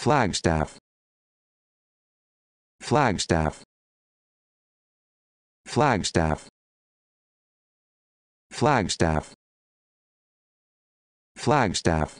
Flagstaff Flagstaff Flagstaff Flagstaff Flagstaff